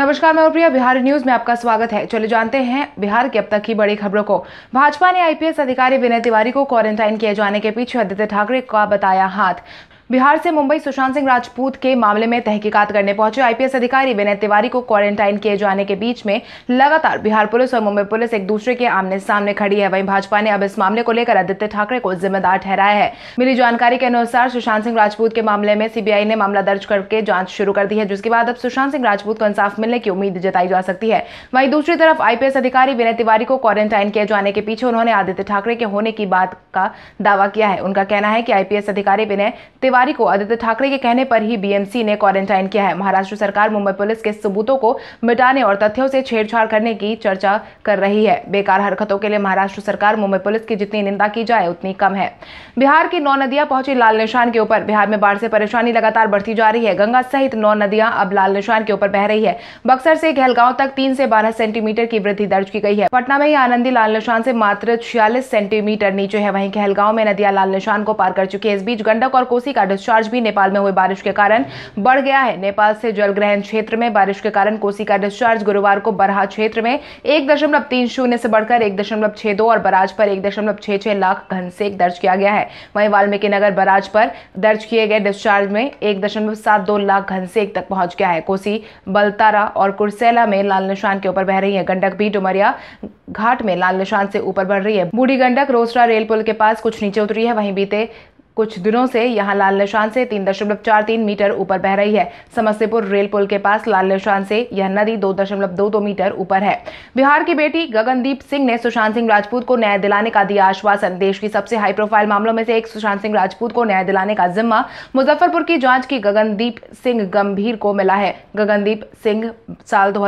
नमस्कार मैं प्रिया बिहार न्यूज में आपका स्वागत है चलिए जानते हैं बिहार की अब तक की बड़ी खबरों को भाजपा ने आईपीएस अधिकारी विनय तिवारी को क्वारंटाइन किए जाने के पीछे आदित्य ठाकरे का बताया हाथ बिहार से मुंबई सुशांत सिंह राजपूत के मामले में तहकीकात करने पहुंचे आईपीएस अधिकारी विनय तिवारी को क्वारंटाइन किए जाने के बीच में लगातार बिहार पुलिस और मुंबई पुलिस एक दूसरे के आमने सामने खड़ी है वहीं भाजपा ने अब इस मामले को लेकर आदित्य ठाकरे को जिम्मेदार ठहराया है मिली जानकारी के अनुसार सुशांत सिंह राजपूत के मामले में सीबीआई ने मामला दर्ज करके जांच शुरू कर दी है जिसके बाद अब सुशांत सिंह राजपूत को इंसाफ मिलने की उम्मीद जताई जा सकती है वहीं दूसरी तरफ आईपीएस अधिकारी विनय तिवारी को क्वारंटाइन किए जाने के पीछे उन्होंने आदित्य ठाकरे के होने की बात का दावा किया है उनका कहना है कि आईपीएस अधिकारी विनय तिवारी सोमवारी को आदित्य ठाकरे के कहने पर ही बीएमसी ने क्वारंटाइन किया है महाराष्ट्र सरकार मुंबई पुलिस के सबूतों को मिटाने और तथ्यों से छेड़छाड़ करने की चर्चा कर रही है बेकार हरकतों के लिए महाराष्ट्र सरकार मुंबई पुलिस की जितनी निंदा की जाए उतनी कम है बिहार की नौ नदियां पहुंची लाल निशान के ऊपर बिहार में बाढ़ से परेशानी लगातार बढ़ती जा रही है गंगा सहित नौ नदियां अब लाल निशान के ऊपर बह रही है बक्सर से गहलगांव तक तीन से बारह सेंटीमीटर की वृद्धि दर्ज की गई है पटना में ही आनंदी लाल निशान से मात्र छियालीस सेंटीमीटर नीचे है वहीं कहलगांव में नदियां लाल निशान को पार कर चुकी है इस बीच गंडक और कोसी का डिस्चार्ज भी नेपाल में हुई बारिश के कारण बढ़ गया है नेपाल से जल ग्रहण क्षेत्र में बारिश के कारण कोसी का डिस्चार्ज गुरुवार को बरहा क्षेत्र में एक दशमलव तीन शून्य से बढ़कर एक दशमलव छह दो और बराज पर एक दशमलव छह छह लाख घनसेक दर्ज किया गया है वहीं वाल्मीकि नगर बराज पर दर्ज किए गए डिस्चार्ज में एक दशमलव सात दो लाख घनसेक तक पहुंच गया है कोसी बलतारा और कुरसेला में लाल निशान के ऊपर बह रही है गंडक भी डुमरिया घाट में लाल निशान से ऊपर बढ़ रही है बूढ़ी गंडक रोसरा रेल पुल के पास कुछ नीचे उतरी है वहीं बीते कुछ दिनों से यहां लाल निशान से तीन दशमलव चार तीन मीटर ऊपर बह रही है समस्तीपुर रेल पुल के पास लाल निशान से यह नदी दो दशमलव दो दो मीटर ऊपर है बिहार की बेटी गगनदीप सिंह ने सुशांत सिंह राजपूत को न्याय दिलाने का दिया आश्वासन देश की सबसे हाई प्रोफाइल मामलों में से एक सुशांत सिंह राजपूत को न्याय दिलाने का जिम्मा मुजफ्फरपुर की जाँच की गगनदीप सिंह गंभीर को मिला है गगनदीप सिंह साल दो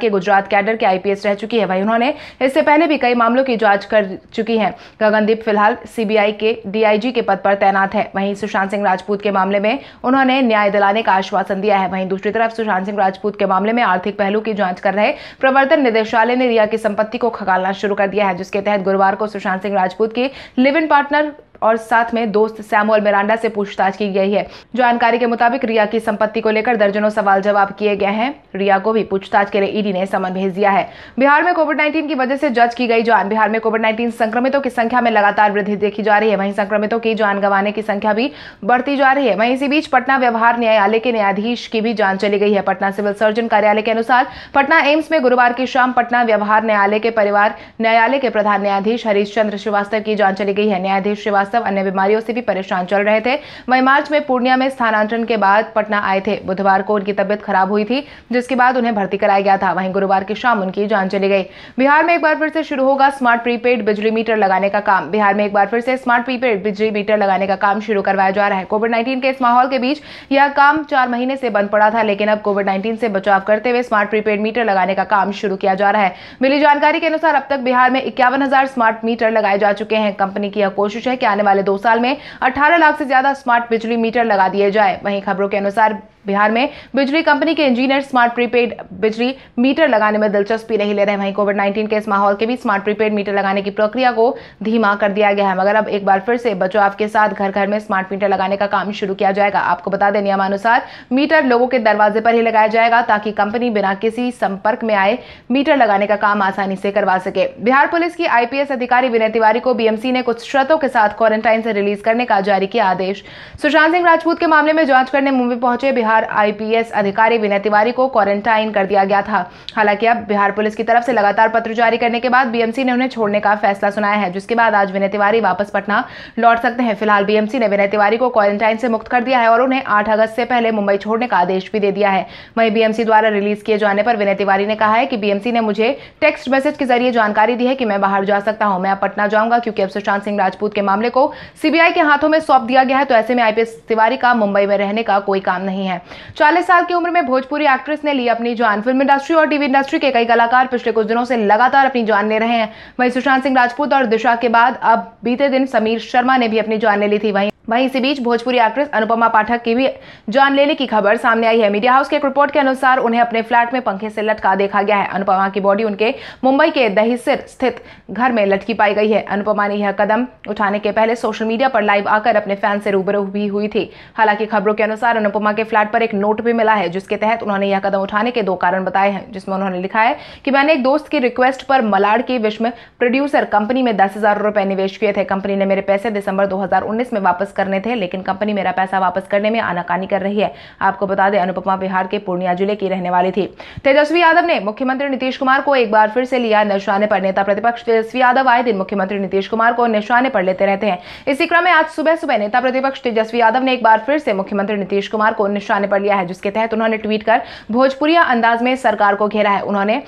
के गुजरात कैडर के आईपीएस रह चुकी है वही उन्होंने इससे पहले भी कई मामलों की जाँच कर चुकी है गगनदीप फिलहाल सीबीआई के डीआईजी के पद पर तैनात है वहीं सुशांत सिंह राजपूत के मामले में उन्होंने न्याय दिलाने का आश्वासन दिया है वहीं दूसरी तरफ सुशांत सिंह राजपूत के मामले में आर्थिक पहलू की जांच कर रहे प्रवर्तन निदेशालय ने रिया की संपत्ति को खगालना शुरू कर दिया है जिसके तहत गुरुवार को सुशांत सिंह राजपूत की लिव इन पार्टनर और साथ में दोस्त सैमुअल मिरांडा से पूछताछ की गई है जानकारी के मुताबिक रिया की संपत्ति को लेकर दर्जनों सवाल जवाब किए गए हैं रिया को भी पूछताछ के लिए ईडी ने समन भेज दिया है बिहार में कोविड नाइन्टीन की वजह से जज की गई जान बिहार में कोविड नाइन्टीन संक्रमितों की संख्या में लगातार वृद्धि देखी जा रही है वहीं संक्रमितों की जान गंवाने की संख्या भी बढ़ती जा रही है वहीं इसी बीच पटना व्यवहार न्यायालय के न्यायाधीश की भी जान चली गई है पटना सिविल सर्जन कार्यालय के अनुसार पटना एम्स में गुरुवार की शाम पटना व्यवहार न्यायालय के परिवार न्यायालय के प्रधान न्यायाधीश हरीश चंद्र श्रीवास्तव की जान चली गई है न्यायाधीश श्रीवास्तव सब अन्य बीमारियों से भी परेशान चल रहे थे वही मार्च में पूर्णिया में स्थानांतरण के बाद पटना आए थे बुधवार को उनकी तबियत खराब हुई थी जिसके बाद उन्हें भर्ती कराया गया था वहीं गुरुवार की शाम उनकी जान चली गई बिहार में एक बार फिर से शुरू होगा स्मार्ट प्रीपेड बिजली मीटर लगाने का काम बिहार में एक बार फिर से स्मार्ट प्रीपेड बिजली मीटर लगाने का काम शुरू करवाया जा रहा है कोविड नाइन्टीन के इस माहौल के बीच यह काम चार महीने से बंद पड़ा था लेकिन अब कोविड नाइन्टीन से बचाव करते हुए स्मार्ट प्रीपेड मीटर लगाने का काम शुरू किया जा रहा है मिली जानकारी के अनुसार अब तक बिहार में इक्यावन स्मार्ट मीटर लगाए जा चुके हैं कंपनी की यह कोशिश है कि आने वाले दो साल में अठारह लाख से ज्यादा स्मार्ट बिजली मीटर लगा दिए जाए वहीं खबरों के अनुसार बिहार में बिजली कंपनी के इंजीनियर स्मार्ट प्रीपेड बिजली मीटर लगाने में दिलचस्पी नहीं ले रहे वहीं कोविड 19 के इस माहौल के बीच स्मार्ट प्रीपेड मीटर लगाने की प्रक्रिया को धीमा कर दिया गया है मगर अब एक बार फिर से बचाव के साथ घर घर में स्मार्ट मीटर लगाने का काम शुरू किया जाएगा आपको बता दें नियमानुसार मीटर लोगों के दरवाजे पर ही लगाया जाएगा ताकि कंपनी बिना किसी संपर्क में आए मीटर लगाने का काम आसानी से करवा सके बिहार पुलिस की आईपीएस अधिकारी विनय तिवारी को बीएमसी ने कुछ शर्तों के साथ क्वारंटाइन से रिलीज करने का जारी किया आदेश सुशांत सिंह राजपूत के मामले में जांच करने मुंबई पहुंचे बिहार बिहार आईपीएस अधिकारी विनय तिवारी को क्वारंटाइन कर दिया गया था हालांकि अब बिहार पुलिस की तरफ से लगातार पत्र जारी करने के बाद बीएमसी ने उन्हें छोड़ने का फैसला सुनाया है जिसके बाद आज विनय तिवारी वापस पटना लौट सकते हैं फिलहाल बीएमसी ने विनय तिवारी को क्वारंटाइन से मुक्त कर दिया है और उन्हें आठ अगस्त से पहले मुंबई छोड़ने का आदेश भी दे दिया है वहीं बीएमसी द्वारा रिलीज किए जाने पर विनय तिवारी ने कहा है कि बीएमसी ने मुझे टेक्स्ट मैसेज के जरिए जानकारी दी है कि मैं बाहर जा सकता हूं मैं अब पटना जाऊंगा क्योंकि अब सुशांत सिंह राजपूत के मामले को सीबीआई के हाथों में सौंप दिया गया है तो ऐसे में आईपीएस तिवारी का मुंबई में रहने का कोई काम नहीं है चालीस साल की उम्र में भोजपुरी एक्ट्रेस ने ली अपनी जान फिल्म इंडस्ट्री और टीवी इंडस्ट्री के कई कलाकार पिछले कुछ दिनों से लगातार अपनी जान ले रहे हैं वहीं सुशांत सिंह राजपूत और दिशा के बाद अब बीते दिन समीर शर्मा ने भी अपनी जान ले ली थी वहीं वहीं इसी बीच भोजपुरी एक्ट्रेस अनुपमा पाठक की भी जान लेने की खबर सामने आई है मीडिया हाउस के एक रिपोर्ट के अनुसार उन्हें अपने फ्लैट में पंखे से लटका देखा गया है अनुपमा की बॉडी उनके मुंबई के दहिसर स्थित घर में लटकी पाई गई है अनुपमा ने यह कदम उठाने के पहले सोशल मीडिया पर लाइव आकर अपने फैन से रूबरू भी हुई थी हालांकि खबरों के अनुसार अनुपमा के फ्लैट पर एक नोट भी मिला है जिसके तहत उन्होंने यह कदम उठाने के दो कारण बताए हैं जिसमें उन्होंने लिखा है कि मैंने एक दोस्त की रिक्वेस्ट पर मलाड की विश्व प्रोड्यूसर कंपनी में दस हजार निवेश किए थे कंपनी ने मेरे पैसे दिसंबर दो में वापस करने थे लेकिन कंपनी मेरा पैसा वापस करने में आनाकानी कर रही है आपको बता दें अनुपमा बिहार के पूर्णिया जिले की रहने वाली थी तेजस्वी यादव ने मुख्यमंत्री नीतीश कुमार को एक बार फिर से लिया निशाने पर नेता प्रतिपक्ष तेजस्वी यादव आए दिन मुख्यमंत्री नीतीश कुमार को निशाने पर लेते रहते हैं इसी क्रम में आज सुबह सुबह नेता प्रतिपक्ष तेजस्वी यादव ने एक बार फिर से मुख्यमंत्री नीतीश कुमार को निशाने पर लिया है जिसके तहत उन्होंने ट्वीट कर भोजपुरिया अंदाज में सरकार को घेरा है उन्होंने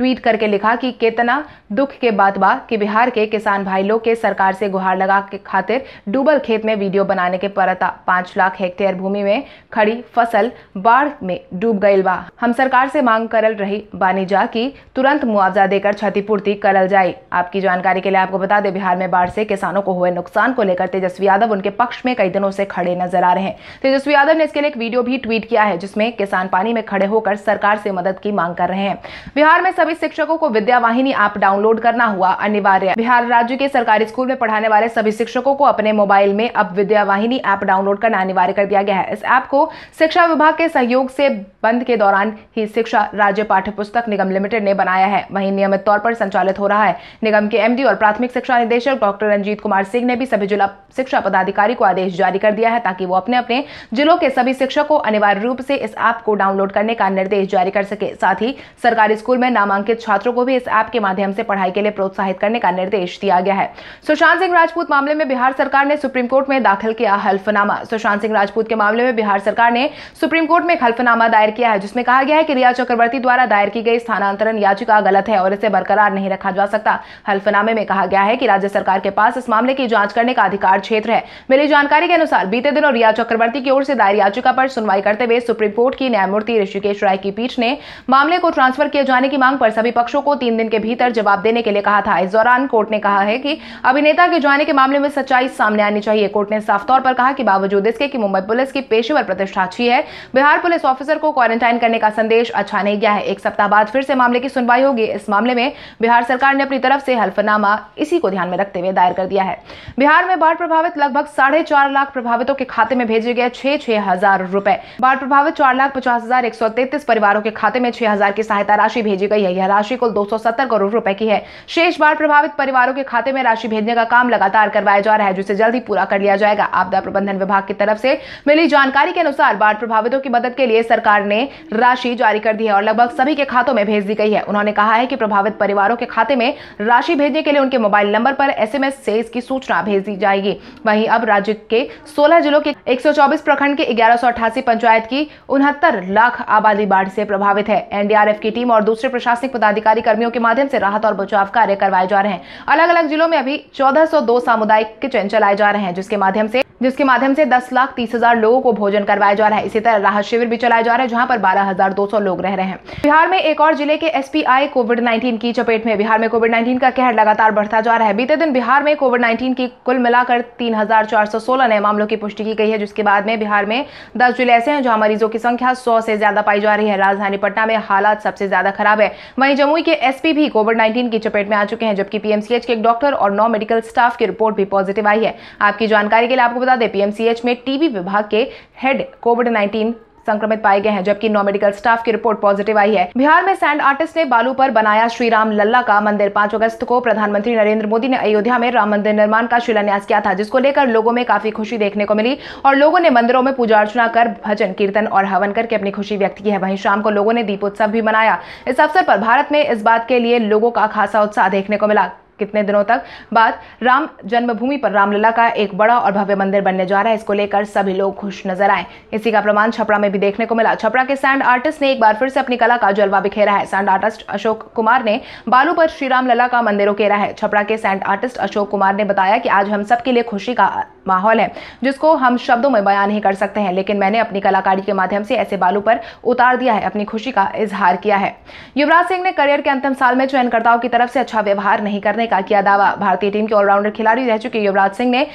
ट्वीट करके लिखा कि कितना दुख के बात बा कि बिहार के किसान भाई लोग के सरकार से गुहार लगा के खातिर डूबल खेत में वीडियो बनाने के परता पाँच लाख हेक्टेयर भूमि में खड़ी फसल बाढ़ में डूब गई बा हम सरकार से मांग करल रही बानी जा की तुरंत मुआवजा देकर क्षतिपूर्ति करल जाए आपकी जानकारी के लिए आपको बता दें बिहार में बाढ़ से किसानों को हुए नुकसान को लेकर तेजस्वी यादव उनके पक्ष में कई दिनों से खड़े नजर आ रहे हैं तेजस्वी यादव ने इसके लिए एक वीडियो भी ट्वीट किया है जिसमें किसान पानी में खड़े होकर सरकार से मदद की मांग कर रहे हैं बिहार में सभी सभी शिक्षकों को विद्यावाहिनी ऐप डाउनलोड करना हुआ अनिवार्य बिहार राज्य के सरकारी स्कूल में पढ़ाने वाले सभी शिक्षकों को अपने मोबाइल में अब विद्यावाहिनी ऐप डाउनलोड करना अनिवार्य कर दिया गया है इस ऐप को शिक्षा विभाग के सहयोग से बंद के दौरान ही शिक्षा राज्य पाठ्य पुस्तक निगम लिमिटेड ने बनाया है वहीं नियमित तौर पर संचालित हो रहा है निगम के एमडी और प्राथमिक शिक्षा निदेशक डॉक्टर रंजीत कुमार सिंह ने भी सभी जिला शिक्षा पदाधिकारी को आदेश जारी कर दिया है ताकि वो अपने अपने जिलों के सभी शिक्षकों अनिवार्य रूप से इस ऐप को डाउनलोड करने का निर्देश जारी कर सके साथ ही सरकारी स्कूल में नामांकन नामांकित छात्रों को भी इस ऐप के माध्यम से पढ़ाई के लिए प्रोत्साहित करने का निर्देश दिया गया है सुशांत सिंह राजपूत मामले में बिहार सरकार ने सुप्रीम कोर्ट में दाखिल किया हल्फनामा सुशांत सिंह राजपूत के मामले में बिहार सरकार ने सुप्रीम कोर्ट में एक हल्फनामा दायर किया है जिसमें कहा गया है कि रिया चक्रवर्ती द्वारा दायर की गई स्थानांतरण याचिका गलत है और इसे बरकरार नहीं रखा जा सकता हल्फनामे में कहा गया है कि राज्य सरकार के पास इस मामले की जांच करने का अधिकार क्षेत्र है मिली जानकारी के अनुसार बीते दिनों रिया चक्रवर्ती की ओर से दायर याचिका पर सुनवाई करते हुए सुप्रीम कोर्ट की न्यायमूर्ति ऋषिकेश राय की पीठ ने मामले को ट्रांसफर किए जाने की मांग पर पर सभी पक्षों को तीन दिन के भीतर जवाब देने के लिए कहा था इस दौरान कोर्ट ने कहा है कि अभिनेता के जाने के मामले में सच्चाई सामने आनी चाहिए कोर्ट ने साफ तौर पर कहा कि बावजूद इसके कि मुंबई पुलिस की पेशेवर प्रतिष्ठा अच्छी है बिहार पुलिस ऑफिसर को क्वारंटाइन करने का संदेश अच्छा नहीं गया है एक सप्ताह बाद फिर से मामले की सुनवाई होगी इस मामले में बिहार सरकार ने अपनी तरफ से हल्फनामा इसी को ध्यान में रखते हुए दायर कर दिया है बिहार में बाढ़ प्रभावित लगभग साढ़े चार लाख प्रभावितों के खाते में भेजे गए छह छह हजार रुपए बाढ़ प्रभावित चार लाख पचास हजार एक सौ तैतीस परिवारों के खाते में छह हजार की सहायता राशि भेजी गई है है यह राशि कुल 270 करोड़ रुपए की है शेष बाढ़ प्रभावित परिवारों के खाते में राशि भेजने का काम लगातार करवाया जा रहा है जिसे जल्द ही पूरा कर लिया जाएगा आपदा प्रबंधन विभाग की तरफ से मिली जानकारी के अनुसार बाढ़ प्रभावितों की मदद के लिए सरकार ने राशि जारी कर दी है और लगभग सभी के खातों में भेज दी गई है उन्होंने कहा है कि प्रभावित परिवारों के खाते में राशि भेजने के लिए उनके मोबाइल नंबर पर एसएमएस से इसकी सूचना भेज दी जाएगी वहीं अब राज्य के 16 जिलों के 124 प्रखंड के ग्यारह पंचायत की उनहत्तर लाख आबादी बाढ़ से प्रभावित है एनडीआरएफ की टीम और दूसरे प्रशासन प्रशासनिक पदाधिकारी कर्मियों के माध्यम से राहत और बचाव कार्य करवाए जा रहे हैं अलग अलग जिलों में अभी चौदह सामुदायिक किचन चलाए जा रहे हैं जिसके माध्यम से जिसके माध्यम से दस लाख तीस हजार लोगों को भोजन करवाया जा रहा है इसी तरह राहत शिविर भी चलाया जा रहा है जहां पर बारह हजार दो सौ लोग रह रहे हैं बिहार में एक और जिले के एसपीआई कोविड नाइन्टीन की चपेट में बिहार में कोविड नाइन्टीन का कहर लगातार बढ़ता जा रहा है बीते दिन बिहार में कोविड नाइन्टीन की कुल मिलाकर तीन हजार चार सौ सोलह नए मामलों की पुष्टि की गई है जिसके बाद में बिहार में दस जिले ऐसे हैं जहां मरीजों की संख्या सौ से ज्यादा पाई जा रही है राजधानी पटना में हालात सबसे ज्यादा खराब है वहीं जमुई के एसपी भी कोविड नाइन्टीन की चपेट में आ चुके हैं जबकि पीएमसीएच के एक डॉक्टर और नौ मेडिकल स्टाफ की रिपोर्ट भी पॉजिटिव आई है आपकी जानकारी के लिए आपको बता दें पीएमसीएच में टीबी विभाग के हेड कोविड 19 संक्रमित पाए गए हैं जबकि नौ मेडिकल स्टाफ की रिपोर्ट पॉजिटिव आई है बिहार में सैंड आर्टिस्ट ने बालू पर बनाया श्री राम लल्ला का मंदिर पांच अगस्त को प्रधानमंत्री नरेंद्र मोदी ने अयोध्या में राम मंदिर निर्माण का शिलान्यास किया था जिसको लेकर लोगों में काफी खुशी देखने को मिली और लोगों ने मंदिरों में पूजा अर्चना कर भजन कीर्तन और हवन करके अपनी खुशी व्यक्त की है वहीं शाम को लोगों ने दीपोत्सव भी मनाया इस अवसर पर भारत में इस बात के लिए लोगों का खासा उत्साह देखने को मिला कितने दिनों तक बाद राम जन्मभूमि पर रामलला का एक बड़ा और भव्य मंदिर बनने जा रहा है इसको लेकर सभी लोग खुश नजर आए इसी का प्रमाण छपरा में भी देखने को मिला छपरा के सैंड आर्टिस्ट ने एक बार फिर से अपनी कला का जलवा बिखेरा है सैंड आर्टिस्ट अशोक कुमार ने बालू पर श्री रामलला का मंदिर उकेरा है छपरा के सैंड आर्टिस्ट अशोक कुमार ने बताया कि आज हम सबके लिए खुशी का माहौल है जिसको हम शब्दों में बयान नहीं कर सकते हैं लेकिन मैंने अपनी कलाकारी के माध्यम से ऐसे बालों पर उतार दिया है अपनी खुशी का इजहार किया है युवराज सिंह ने करियर के अंतिम साल में चयनकर्ताओं की तरफ से अच्छा व्यवहार नहीं करने का किया दावा भारतीय टीम के ऑलराउंडर खिलाड़ी रह चुके युवराज सिंह ने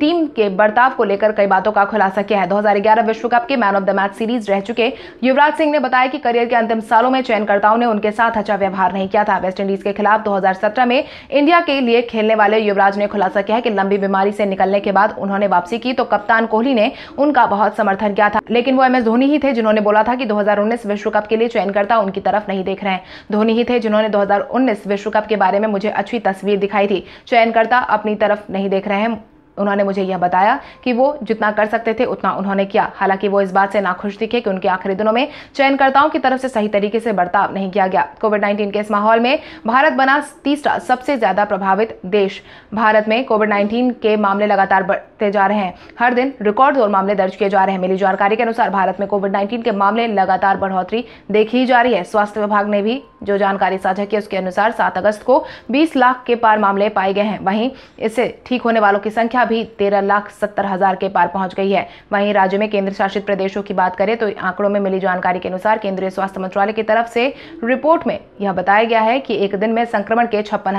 टीम के बर्ताव को लेकर कई बातों का खुलासा किया है 2011 विश्व कप के man of the match series रह चुके युवराज सिंह ने बताया कि करियर के अंतिम सालों में चयनकर्ताओं ने उनके साथ अच्छा व्यवहार नहीं किया था वेस्टइंडीज के खिलाफ दो में इंडिया के लिए खेलने वाले युवराज ने खुलासा किया है कि लंबी बीमारी से निकलने के बाद उन्होंने वापसी की तो कप्तान कोहली ने उनका बहुत समर्थन किया था लेकिन वो एम एस धोनी ही थे जिन्होंने बोला था कि दो विश्व कप के लिए चयनकर्ता उनकी तरफ नहीं देख रहे हैं धोनी ही थे जिन्होंने दो विश्व कप के बारे में मुझे अच्छी तस्वीर दिखाई थी चयनकर्ता अपनी तरफ नहीं देख रहे हैं उन्होंने मुझे यह बताया कि वो जितना कर सकते थे उतना उन्होंने किया हालांकि वो इस बात से नाखुश दिखे कि उनके आखिरी दिनों में चयनकर्ताओं की तरफ से सही तरीके से बर्ताव नहीं किया गया कोविड नाइन्टीन के इस माहौल में भारत बना तीसरा सबसे ज्यादा प्रभावित देश भारत में कोविड नाइन्टीन के मामले लगातार बढ़ते जा रहे हैं हर दिन रिकॉर्ड और मामले दर्ज किए जा रहे हैं मिली जानकारी के अनुसार भारत में कोविड नाइन्टीन के मामले लगातार बढ़ोतरी देखी जा रही है स्वास्थ्य विभाग ने भी जो जानकारी साझा की उसके अनुसार सात अगस्त को बीस लाख के पार मामले पाए गए हैं वहीं इससे ठीक होने वालों की संख्या भी तेरह लाख सत्तर हजार के पार पहुंच गई है वहीं राज्य में केंद्र शासित प्रदेशों की बात करें तो आंकड़ों में मिली जानकारी के अनुसार केंद्रीय स्वास्थ्य मंत्रालय की तरफ से रिपोर्ट में यह बताया गया है कि एक दिन में संक्रमण के छप्पन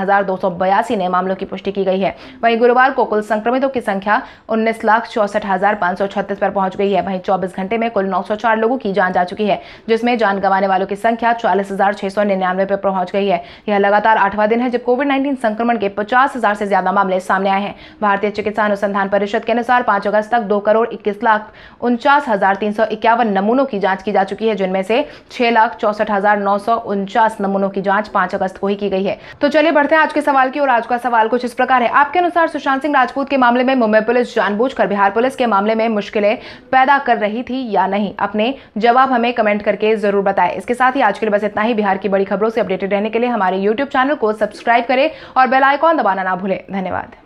नए मामलों की पुष्टि की गई है वहीं गुरुवार को कुल संक्रमितों की संख्या उन्नीस लाख चौसठ हजार पांच सौ छत्तीस पर पहुंच गई है वहीं चौबीस घंटे में कुल नौ सौ चार लोगों की जान जा चुकी है जिसमें जान गंवाने वालों की संख्या चालीस हजार छह सौ निन्यानवे पर पहुंच गई है यह लगातार आठवां दिन है जब कोविड नाइन्टीन संक्रमण के पचास हजार से ज्यादा मामले सामने आए हैं भारतीय चिकित्सा चिकित्सा अनुसंधान परिषद के अनुसार पांच अगस्त तक दो करोड़ इक्कीस लाख उनचास हजार तीन सौ इक्यावन नमूनों की जांच की जा चुकी है जिनमें से छह लाख चौसठ हजार नौ सौ उनचास नमूनों की जांच पांच अगस्त को ही की गई है तो चलिए बढ़ते हैं आज के सवाल की और आज का सवाल कुछ इस प्रकार है आपके अनुसार सुशांत सिंह राजपूत के मामले में मुंबई पुलिस जानबूझ बिहार पुलिस के मामले में मुश्किलें पैदा कर रही थी या नहीं अपने जवाब हमें कमेंट करके जरूर बताएं इसके साथ ही आज के लिए बस इतना ही बिहार की बड़ी खबरों से अपडेटेड रहने के लिए हमारे यूट्यूब चैनल को सब्सक्राइब करें और बेल आइकॉन दबाना ना भूलें धन्यवाद